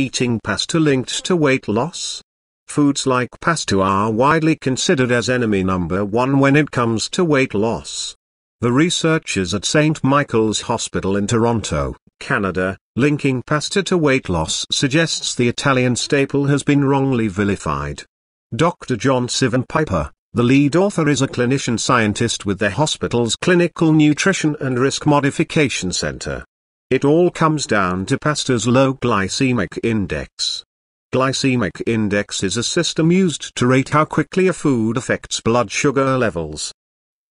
Eating pasta linked to weight loss? Foods like pasta are widely considered as enemy number one when it comes to weight loss. The researchers at St. Michael's Hospital in Toronto, Canada, linking pasta to weight loss suggests the Italian staple has been wrongly vilified. Dr. John Sivan Piper, the lead author is a clinician scientist with the hospital's Clinical Nutrition and Risk Modification Center. It all comes down to pasta's low glycemic index. Glycemic index is a system used to rate how quickly a food affects blood sugar levels.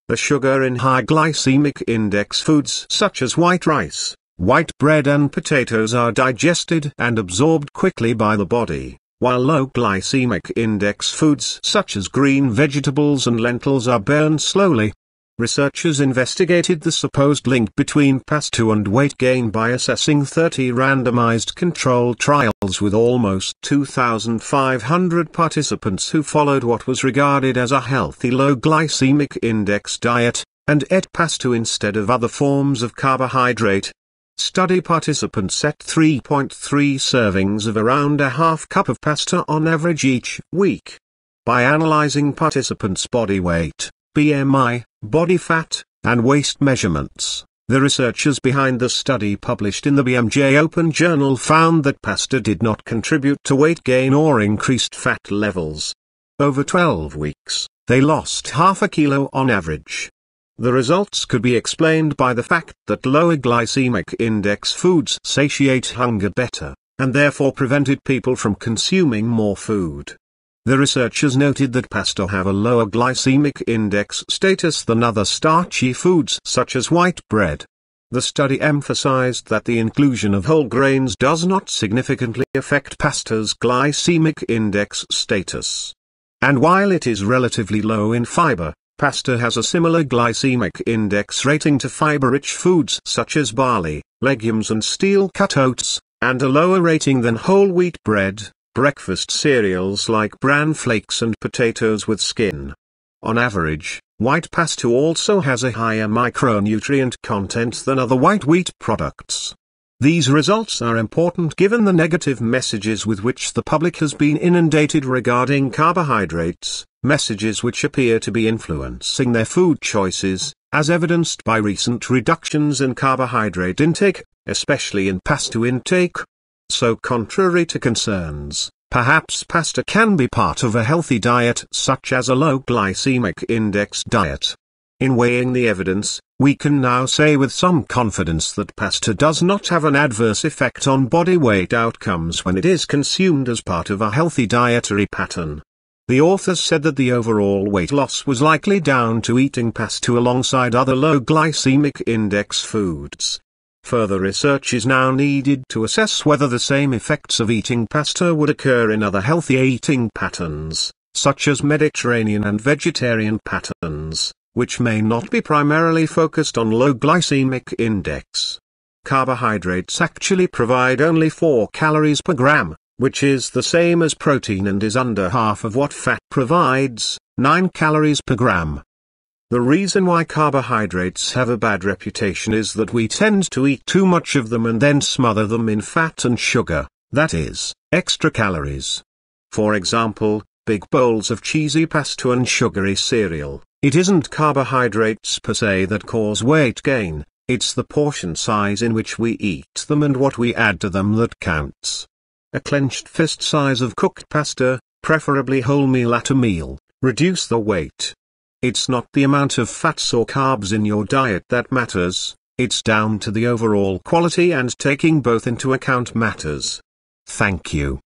The sugar in high glycemic index foods such as white rice, white bread and potatoes are digested and absorbed quickly by the body, while low glycemic index foods such as green vegetables and lentils are burned slowly. Researchers investigated the supposed link between PAS2 and weight gain by assessing 30 randomized control trials with almost 2,500 participants who followed what was regarded as a healthy low glycemic index diet, and ate PAS2 instead of other forms of carbohydrate. Study participants ate 3.3 servings of around a half cup of pasta on average each week. By analyzing participants' body weight, BMI, body fat, and waist measurements. The researchers behind the study published in the BMJ Open Journal found that pasta did not contribute to weight gain or increased fat levels. Over 12 weeks, they lost half a kilo on average. The results could be explained by the fact that lower glycemic index foods satiate hunger better, and therefore prevented people from consuming more food. The researchers noted that pasta have a lower glycemic index status than other starchy foods such as white bread. The study emphasized that the inclusion of whole grains does not significantly affect pasta's glycemic index status. And while it is relatively low in fiber, pasta has a similar glycemic index rating to fiber-rich foods such as barley, legumes and steel cut oats, and a lower rating than whole wheat bread breakfast cereals like bran flakes and potatoes with skin. On average, white pasta also has a higher micronutrient content than other white wheat products. These results are important given the negative messages with which the public has been inundated regarding carbohydrates, messages which appear to be influencing their food choices, as evidenced by recent reductions in carbohydrate intake, especially in pasta intake, so contrary to concerns, perhaps pasta can be part of a healthy diet such as a low glycemic index diet. In weighing the evidence, we can now say with some confidence that pasta does not have an adverse effect on body weight outcomes when it is consumed as part of a healthy dietary pattern. The authors said that the overall weight loss was likely down to eating pasta alongside other low glycemic index foods, Further research is now needed to assess whether the same effects of eating pasta would occur in other healthy eating patterns, such as Mediterranean and vegetarian patterns, which may not be primarily focused on low glycemic index. Carbohydrates actually provide only 4 calories per gram, which is the same as protein and is under half of what fat provides, 9 calories per gram. The reason why carbohydrates have a bad reputation is that we tend to eat too much of them and then smother them in fat and sugar, that is, extra calories. For example, big bowls of cheesy pasta and sugary cereal. It isn't carbohydrates per se that cause weight gain, it's the portion size in which we eat them and what we add to them that counts. A clenched fist size of cooked pasta, preferably wholemeal at a meal, reduce the weight. It's not the amount of fats or carbs in your diet that matters, it's down to the overall quality and taking both into account matters. Thank you.